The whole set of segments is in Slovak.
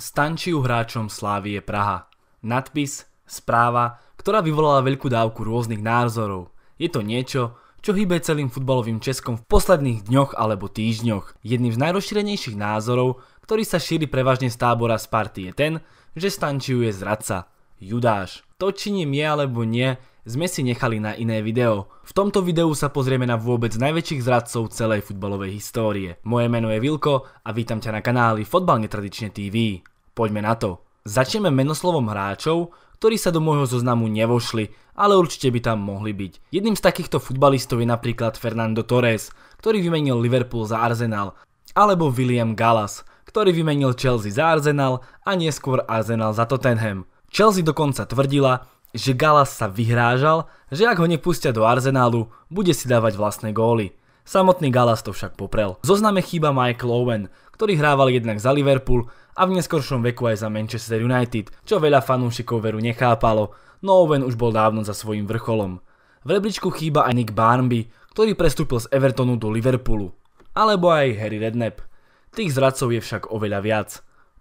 stančiu hráčom Slávie Praha. Nadpis, správa, ktorá vyvolala veľkú dávku rôznych názorov. Je to niečo, čo hýbe celým futbalovým Českom v posledných dňoch alebo týždňoch. Jedným z najrozšírenejších názorov, ktorý sa šíri prevažne z tábora Sparty je ten, že Stančiu je zradca. Judáš. To či nie je alebo nie, sme si nechali na iné video. V tomto videu sa pozrieme na vôbec najväčších zradcov celej futbalovej histórie. Moje meno je Vilko a vítam ťa na kanáli Fotbal netradične TV. Poďme na to. Začneme menoslovom hráčov, ktorí sa do môjho zoznamu nevošli, ale určite by tam mohli byť. Jedným z takýchto futbalistov je napríklad Fernando Torres, ktorý vymenil Liverpool za Arsenal, alebo William Gallas, ktorý vymenil Chelsea za Arsenal a neskôr Arsenal za Tottenham. Chelsea dokonca tvrdila, že Galas sa vyhrážal, že ak ho nepustia do Arsenálu, bude si dávať vlastné góly. Samotný Galas to však poprel. Zozname chýba Michael Owen, ktorý hrával jednak za Liverpool a v neskoršom veku aj za Manchester United, čo veľa fanúšikov veru nechápalo, no Owen už bol dávno za svojím vrcholom. V rebličku chýba aj Nick Barnby, ktorý prestúpil z Evertonu do Liverpoolu. Alebo aj Harry Redknapp. Tých zradcov je však oveľa viac.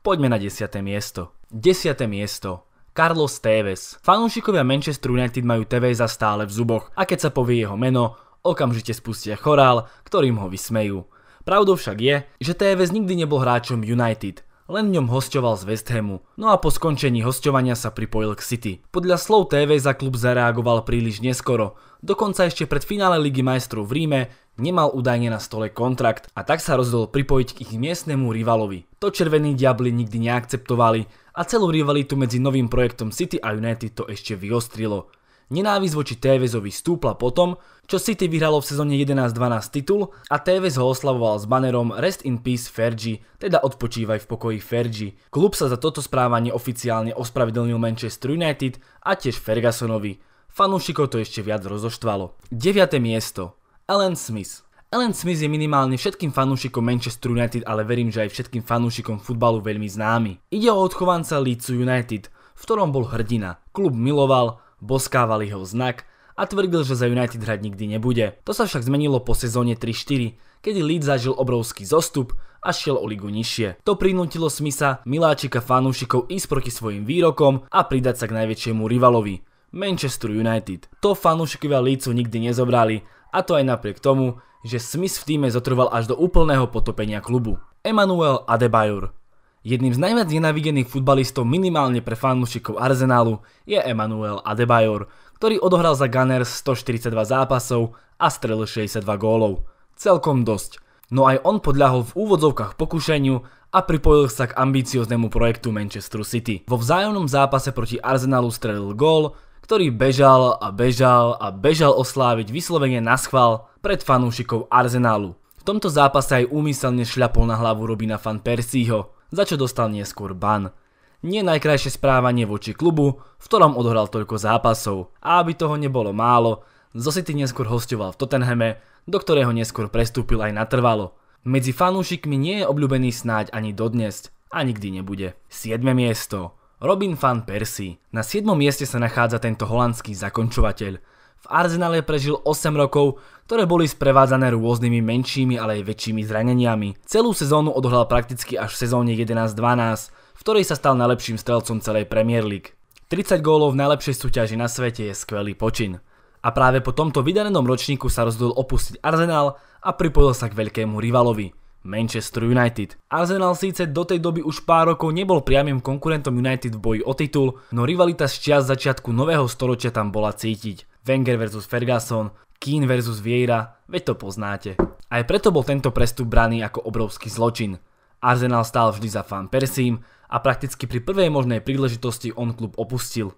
Poďme na 10. miesto. 10. miesto. Carlos Tevez. Fanúšikovia Manchester United majú za stále v zuboch a keď sa povie jeho meno, okamžite spustia chorál, ktorým ho vysmejú. Pravdou však je, že Tevez nikdy nebol hráčom United, len v ňom hostoval z West Hamu, no a po skončení hostovania sa pripojil k City. Podľa slov TV za klub zareagoval príliš neskoro, dokonca ešte pred finále Ligy majstrov v Ríme, Nemal údajne na stole kontrakt a tak sa rozhodol pripojiť k ich miestnemu rivalovi. To Červení diabli nikdy neakceptovali a celú rivalitu medzi novým projektom City a United to ešte vyostrilo. Nenávisť voči TVZovi stúpla potom, čo City vyhralo v sezóne 11-12 titul a TVZ ho oslavoval s banerom Rest in Peace Fergie, teda odpočívaj v pokoji Fergie. Klub sa za toto správanie oficiálne ospravedlnil Manchester United a tiež Fergusonovi. Fanúšikov to ešte viac rozoštvalo. 9. miesto Alan Smith. Alan Smith je minimálne všetkým fanúšikom Manchester United, ale verím, že aj všetkým fanúšikom futbalu veľmi známy. Ide o odchovanca Leeds United, v ktorom bol hrdina. Klub miloval, boskával jeho znak a tvrdil, že za United hrať nikdy nebude. To sa však zmenilo po sezóne 3-4, kedy Leeds zažil obrovský zostup a šiel o ligu nižšie. To prinútilo Smitha, miláčika fanúšikov ísť proti svojim výrokom a pridať sa k najväčšiemu rivalovi. Manchester United. To fanúšikovia Leedsu nikdy nezobrali a to aj napriek tomu, že Smith v týme zotrval až do úplného potopenia klubu. Emmanuel Adebayor Jedným z najviac nenavidených futbalistov minimálne pre fanúšikov Arsenálu je Emmanuel Adebayor, ktorý odohral za Gunners 142 zápasov a strelil 62 gólov. Celkom dosť. No aj on podľahol v úvodzovkách pokušeniu a pripojil sa k ambicioznému projektu Manchesteru City. Vo vzájomnom zápase proti Arsenalu strelil gól, ktorý bežal a bežal a bežal osláviť vyslovene na schvál pred fanúšikov Arsenálu. V tomto zápase aj úmyselne šľapol na hlavu Robina Van Persieho, za čo dostal neskôr ban. Nie najkrajšie správanie voči klubu, v ktorom odhral toľko zápasov. A aby toho nebolo málo, zo City neskôr hostoval v Tottenhame, do ktorého neskôr prestúpil aj natrvalo. Medzi fanúšikmi nie je obľúbený snáď ani dodnes a nikdy nebude. 7. miesto Robin van Persie. Na 7. mieste sa nachádza tento holandský zakončovateľ. V Arsenale prežil 8 rokov, ktoré boli sprevádzané rôznymi menšími, ale aj väčšími zraneniami. Celú sezónu odhral prakticky až v sezóne 11-12, v ktorej sa stal najlepším strelcom celej Premier League. 30 gólov v najlepšej súťaži na svete je skvelý počin. A práve po tomto vydanenom ročníku sa rozhodol opustiť Arsenal a pripojil sa k veľkému rivalovi – Manchester United. Arsenal síce do tej doby už pár rokov nebol priamým konkurentom United v boji o titul, no rivalita z čias začiatku nového storočia tam bola cítiť. Wenger vs Ferguson, Keane vs Vieira, veď to poznáte. Aj preto bol tento prestup braný ako obrovský zločin. Arsenal stál vždy za fan Persím a prakticky pri prvej možnej príležitosti on klub opustil.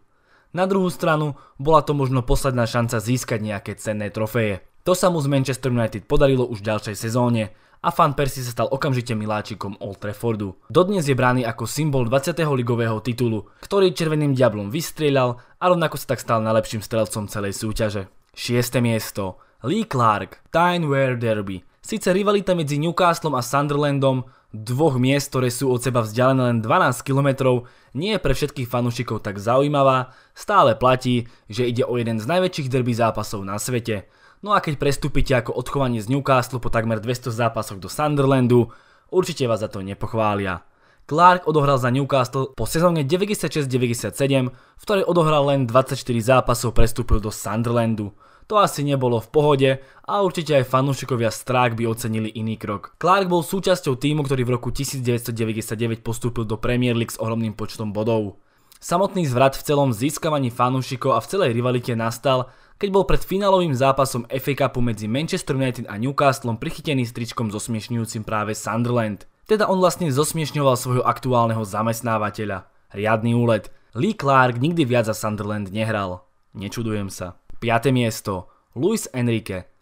Na druhú stranu bola to možno posledná šanca získať nejaké cenné trofeje. To sa mu z Manchester United podarilo už v ďalšej sezóne a fan Persie sa stal okamžite miláčikom Old Traffordu. Dodnes je brány ako symbol 20. ligového titulu, ktorý Červeným diablom vystrieľal a rovnako sa tak stal najlepším strelcom celej súťaže. 6. miesto Lee Clark, Tyne Derby. Sice rivalita medzi Newcastlom a Sunderlandom, dvoch miest, ktoré sú od seba vzdialené len 12 km, nie je pre všetkých fanúšikov tak zaujímavá, stále platí, že ide o jeden z najväčších derby zápasov na svete. No a keď prestúpite ako odchovanie z Newcastle po takmer 200 zápasoch do Sunderlandu, určite vás za to nepochvália. Clark odohral za Newcastle po sezóne 96-97, v ktorej odohral len 24 zápasov prestúpil do Sunderlandu. To asi nebolo v pohode a určite aj fanúšikovia Strák by ocenili iný krok. Clark bol súčasťou týmu, ktorý v roku 1999 postúpil do Premier League s ohromným počtom bodov. Samotný zvrat v celom získavaní fanúšikov a v celej rivalite nastal, keď bol pred finálovým zápasom FA Cupu medzi Manchester United a Newcastle prichytený stričkom zosmiešňujúcim práve Sunderland. Teda on vlastne zosmiešňoval svojho aktuálneho zamestnávateľa. Riadný úlet. Lee Clark nikdy viac za Sunderland nehral. Nečudujem sa. 5. miesto. Luis Enrique.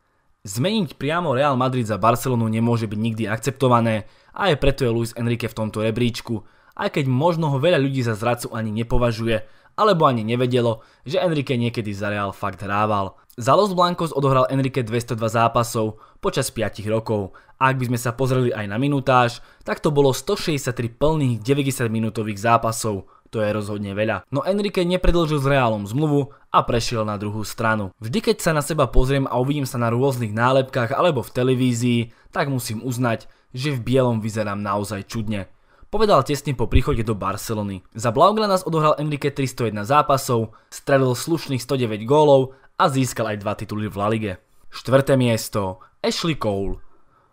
Zmeniť priamo Real Madrid za Barcelonu nemôže byť nikdy akceptované a aj preto je Luis Enrique v tomto rebríčku, aj keď možno ho veľa ľudí za zradcu ani nepovažuje, alebo ani nevedelo, že Enrique niekedy za Real fakt hrával. Za Los Blancos odohral Enrique 202 zápasov počas 5 rokov a ak by sme sa pozreli aj na minutáž, tak to bolo 163 plných 90 minútových zápasov, to je rozhodne veľa. No Enrique nepredlžil s Realom zmluvu a prešiel na druhú stranu. Vždy keď sa na seba pozriem a uvidím sa na rôznych nálepkách alebo v televízii, tak musím uznať, že v bielom vyzerám naozaj čudne povedal tesne po príchode do Barcelony. Za Blaugranas odohral Enrique 301 zápasov, strelil slušných 109 gólov a získal aj dva tituly v La Lige. Štvrté miesto Ashley Cole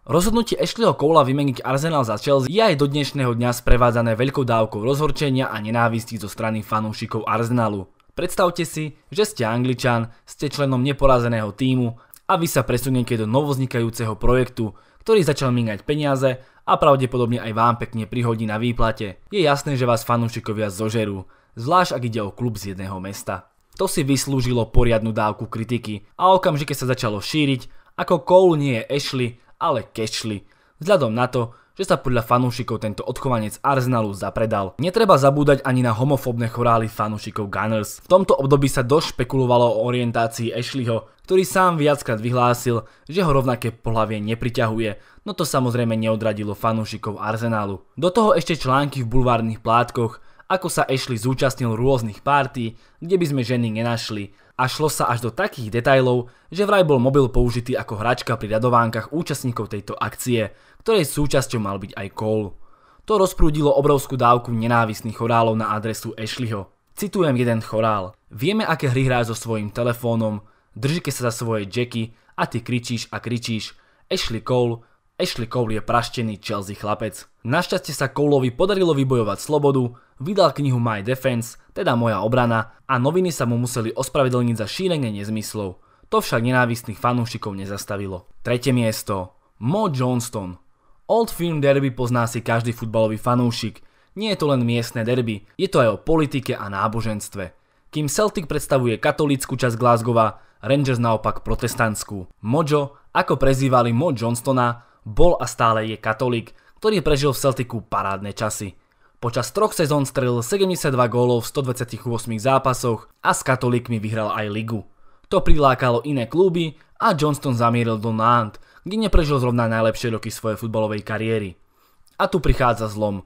Rozhodnutie Ashleyho Cole'a vymeniť Arsenal za Chelsea je aj do dnešného dňa sprevádzané veľkou dávkou rozhorčenia a nenávistí zo strany fanúšikov Arsenalu. Predstavte si, že ste Angličan, ste členom neporazeného týmu a vy sa presuniete do novoznikajúceho projektu, ktorý začal míňať peniaze a pravdepodobne aj vám pekne prihodí na výplate. Je jasné, že vás fanúšikovia zožerú, zvlášť ak ide o klub z jedného mesta. To si vyslúžilo poriadnu dávku kritiky a okamžite sa začalo šíriť, ako Cole nie je Ashley, ale Cashley, vzhľadom na to, že sa podľa fanúšikov tento odchovanec Arsenalu zapredal. Netreba zabúdať ani na homofóbne chorály fanúšikov Gunners. V tomto období sa dosť špekulovalo o orientácii Ashleyho, ktorý sám viackrát vyhlásil, že ho rovnaké pohlavie nepriťahuje, no to samozrejme neodradilo fanúšikov Arsenalu. Do toho ešte články v bulvárnych plátkoch, ako sa Ashley zúčastnil rôznych párty, kde by sme ženy nenašli a šlo sa až do takých detajlov, že vraj bol mobil použitý ako hračka pri radovánkach účastníkov tejto akcie, ktorej súčasťou mal byť aj Cole. To rozprúdilo obrovskú dávku nenávisných chorálov na adresu Ashleyho. Citujem jeden chorál. Vieme, aké hry hráš so svojím telefónom, držíke sa za svoje jacky a ty kričíš a kričíš. Ashley Cole Ashley Cole je praštený Chelsea chlapec. Našťastie sa Coleovi podarilo vybojovať slobodu, vydal knihu My Defense, teda moja obrana, a noviny sa mu museli ospravedlniť za šírenie nezmyslov. To však nenávistných fanúšikov nezastavilo. Tretie miesto. Mo Johnston. Old Firm Derby pozná si každý futbalový fanúšik. Nie je to len miestne derby, je to aj o politike a náboženstve. Kým Celtic predstavuje katolícku časť Glasgowa, Rangers naopak protestantskú. Mojo, ako prezývali Mo Johnstona, bol a stále je katolík, ktorý prežil v Celticu parádne časy. Počas troch sezón strelil 72 gólov v 128 zápasoch a s katolíkmi vyhral aj ligu. To prilákalo iné kluby a Johnston zamieril do Nant, kde neprežil zrovna najlepšie roky svojej futbalovej kariéry. A tu prichádza zlom.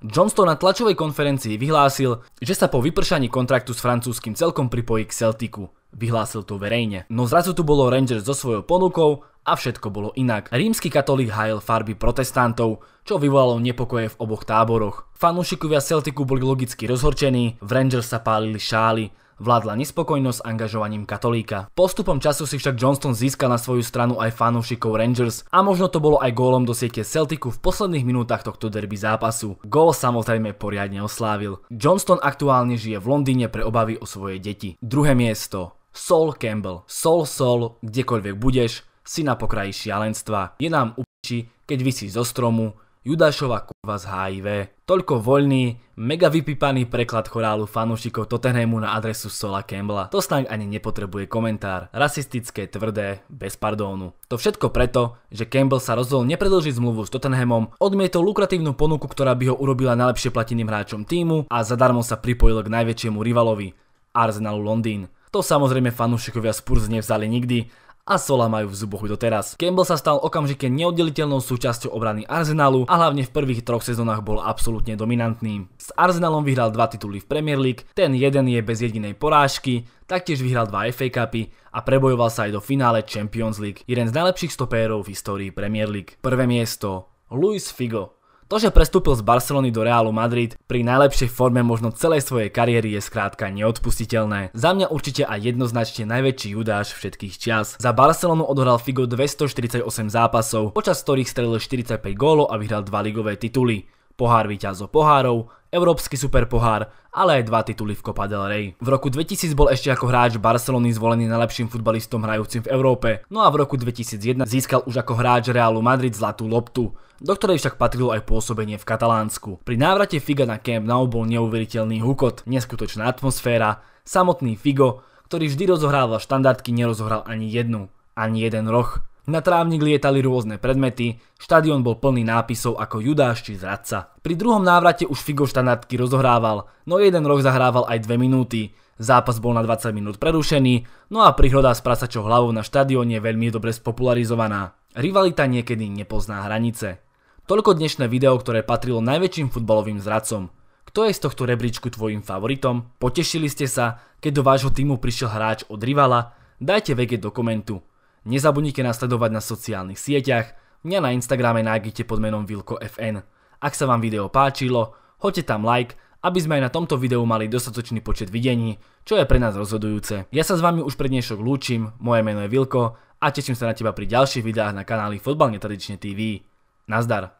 Johnston na tlačovej konferencii vyhlásil, že sa po vypršaní kontraktu s francúzským celkom pripojí k Celticu. Vyhlásil to verejne. No zrazu tu bolo Rangers so svojou ponukou a všetko bolo inak. Rímsky katolík hájil farby protestantov, čo vyvolalo nepokoje v oboch táboroch. Fanúšikovia Celticu boli logicky rozhorčení, v Rangers sa pálili šály, vládla nespokojnosť s angažovaním katolíka. Postupom času si však Johnston získal na svoju stranu aj fanúšikov Rangers a možno to bolo aj gólom do siete Celticu v posledných minútach tohto derby zápasu. Gól samozrejme poriadne oslávil. Johnston aktuálne žije v Londýne pre obavy o svoje deti. Druhé miesto. Sol Campbell. Sol, Sol, kdekoľvek budeš, si na pokraji šialenstva. Je nám upiči, keď vysí zo stromu, Judášova kurva z HIV. Toľko voľný, mega vypípaný preklad chorálu fanúšikov Tottenhamu na adresu Sola Campbella. To snáď ani nepotrebuje komentár. Rasistické, tvrdé, bez pardónu. To všetko preto, že Campbell sa rozhodol nepredlžiť zmluvu s Tottenhamom, odmietol lukratívnu ponuku, ktorá by ho urobila najlepšie plateným hráčom týmu a zadarmo sa pripojil k najväčšiemu rivalovi, Arsenalu Londýn. To samozrejme fanúšikovia Spurs nevzali nikdy a Sola majú v zubochu doteraz. Campbell sa stal okamžite neoddeliteľnou súčasťou obrany Arsenalu a hlavne v prvých troch sezónach bol absolútne dominantný. S Arsenalom vyhral dva tituly v Premier League, ten jeden je bez jedinej porážky, taktiež vyhral dva FA Cupy a prebojoval sa aj do finále Champions League, jeden z najlepších stopérov v histórii Premier League. Prvé miesto Luis Figo to, že prestúpil z Barcelony do Realu Madrid pri najlepšej forme možno celej svojej kariéry je skrátka neodpustiteľné. Za mňa určite aj jednoznačne najväčší judáš všetkých čias. Za Barcelonu odohral Figo 248 zápasov, počas ktorých strelil 45 gólov a vyhral dva ligové tituly pohár víťazov pohárov, Európsky pohár, ale aj dva tituly v Copa del Rey. V roku 2000 bol ešte ako hráč Barcelony zvolený najlepším futbalistom hrajúcim v Európe, no a v roku 2001 získal už ako hráč Realu Madrid zlatú loptu, do ktorej však patrilo aj pôsobenie v Katalánsku. Pri návrate Figa na Camp Nou bol neuveriteľný hukot, neskutočná atmosféra, samotný Figo, ktorý vždy rozohrával štandardky, nerozohral ani jednu, ani jeden roh. Na trávnik lietali rôzne predmety, štadión bol plný nápisov ako Judáš či zradca. Pri druhom návrate už Figo štandardky rozohrával, no jeden rok zahrával aj 2 minúty. Zápas bol na 20 minút prerušený, no a príhoda s prasačou hlavou na štadióne je veľmi dobre spopularizovaná. Rivalita niekedy nepozná hranice. Toľko dnešné video, ktoré patrilo najväčším futbalovým zradcom. Kto je z tohto rebríčku tvojim favoritom? Potešili ste sa, keď do vášho týmu prišiel hráč od rivala? Dajte vege do komentu. Nezabudnite nás sledovať na sociálnych sieťach, mňa na Instagrame nájdete pod menom VilkoFN. Ak sa vám video páčilo, hoďte tam like, aby sme aj na tomto videu mali dostatočný počet videní, čo je pre nás rozhodujúce. Ja sa s vami už pre dnešok lúčim, moje meno je Vilko a teším sa na teba pri ďalších videách na kanáli Fotbal netradične TV. Nazdar!